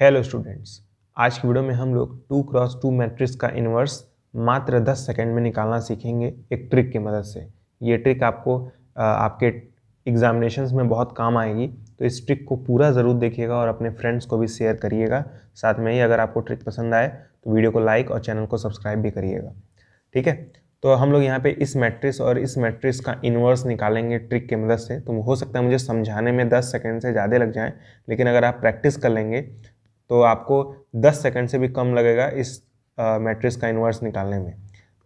hello students आज की video में हम लोग टू क्रॉस टू मैट्रिक्स का इन्वर्स मात्र दस सेकेंड में निकालना सीखेंगे एक ट्रिक की मदद से ये ट्रिक आपको आपके एग्जामिनेशंस में बहुत काम आएगी तो इस ट्रिक को पूरा ज़रूर देखिएगा और अपने फ्रेंड्स को भी शेयर करिएगा साथ में ही अगर आपको ट्रिक पसंद आए तो वीडियो को लाइक और चैनल को सब्सक्राइब भी करिएगा ठीक है तो हम लोग यहाँ पे इस मैट्रिक्स और इस मैट्रिक्स का इन्वर्स निकालेंगे ट्रिक की मदद से तो हो सकता है मुझे समझाने में 10 सेकंड से ज़्यादा लग जाएं लेकिन अगर आप प्रैक्टिस कर लेंगे तो आपको 10 सेकंड से भी कम लगेगा इस मैट्रिक्स का इन्वर्स निकालने में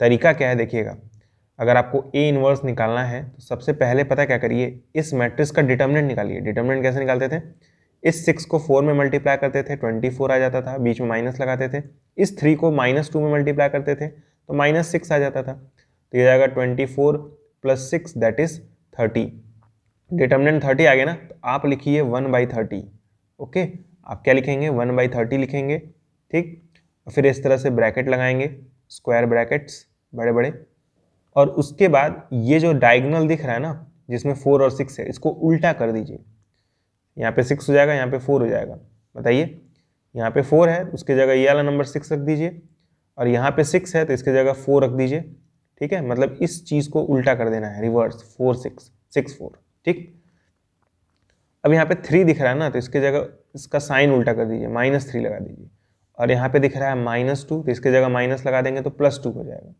तरीका क्या है देखिएगा अगर आपको ए इन्वर्स निकालना है तो सबसे पहले पता क्या करिए इस मैट्रिक्स का डिटर्मिनेंट निकालिए डिटर्मिनेंट कैसे निकालते थे इस सिक्स को फोर में मल्टीप्लाई करते थे ट्वेंटी फोर आ जाता था बीच में माइनस लगाते थे इस थ्री को माइनस टू में मल्टीप्लाई करते थे तो माइनस सिक्स आ जाता था तो ये जाएगा twenty four plus six that is thirty determinant thirty आ गया ना तो आप लिखिए वन बाई थर्टी ओके आप क्या लिखेंगे वन बाई थर्टी लिखेंगे ठीक फिर इस तरह से ब्रैकेट लगाएंगे स्क्वायर ब्रैकेट्स बड़े बड़े और उसके बाद ये जो डायगनल दिख रहा है ना जिसमें फोर और सिक्स है इसको उल्टा कर दीजिए यहाँ पे सिक्स हो जाएगा यहाँ पे फोर हो जाएगा बताइए यहाँ पे फोर है उसके जगह ये वाला नंबर सिक्स रख दीजिए और यहाँ पे सिक्स है तो इसके जगह फोर रख दीजिए ठीक है मतलब इस चीज़ को उल्टा कर देना है reverse four six six four ठीक अब यहाँ पे थ्री दिख रहा है ना तो इसके जगह इसका साइन उल्टा कर दीजिए माइनस थ्री लगा दीजिए और यहाँ पे दिख रहा है माइनस टू तो इसके जगह माइनस लगा देंगे तो प्लस टू हो जाएगा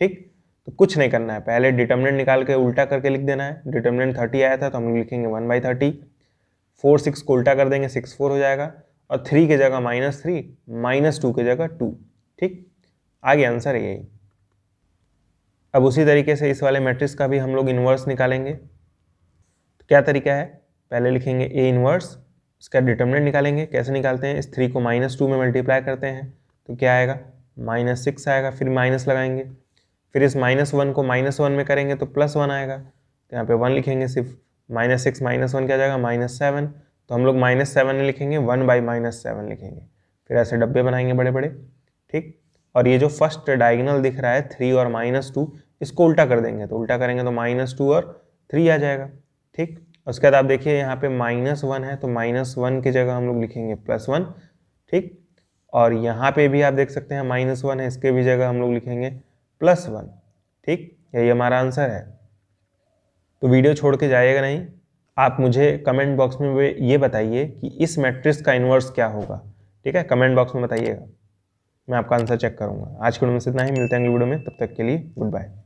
ठीक तो कुछ नहीं करना है पहले डिटर्मिनेंट निकाल के उल्टा करके लिख देना है डिटर्मिनेंट थर्टी आया था तो हम लिखेंगे one by thirty four six को उल्टा कर देंगे सिक्स फोर हो जाएगा और थ्री के जगह माइनस थ्री माइनस टू के जगह टू ठीक आगे आंसर यही अब उसी तरीके से इस वाले मैट्रिक्स का भी हम लोग इन्वर्स निकालेंगे तो क्या तरीका है पहले लिखेंगे ए इनवर्स इसका डिटर्मिनेंट निकालेंगे कैसे निकालते हैं इस थ्री को माइनस टू में मल्टीप्लाई करते हैं तो क्या आएगा माइनस सिक्स आएगा फिर माइनस लगाएंगे फिर इस माइनस वन को माइनस वन में करेंगे तो प्लस वन आएगा तो यहाँ पे वन लिखेंगे सिर्फ माइनस सिक्स माइनस वन क्या जाएगा माइनस सेवन तो हम लोग माइनस सेवन लिखेंगे वन बाई माइनस सेवन लिखेंगे फिर ऐसे डब्बे बनाएंगे बड़े बड़े ठीक और ये जो फर्स्ट डायगनल दिख रहा है थ्री और माइनस टू इसको उल्टा कर देंगे तो उल्टा करेंगे तो माइनस टू और थ्री आ जाएगा ठीक उसके बाद आप देखिए यहाँ पे माइनस वन है तो माइनस वन की जगह हम लोग लिखेंगे प्लस वन ठीक और यहाँ पे भी आप देख सकते हैं माइनस वन है इसके भी जगह हम लोग लिखेंगे प्लस वन ठीक यही हमारा आंसर है तो वीडियो छोड़ के जाइएगा नहीं आप मुझे कमेंट बॉक्स में ये बताइए कि इस मैट्रिक्स का इन्वर्स क्या होगा ठीक है कमेंट बॉक्स में बताइएगा मैं आपका आंसर चेक करूँगा आज के वीडियो में से इतना ही मिलते हैं अगले वीडियो में तब तक के लिए गुड बाय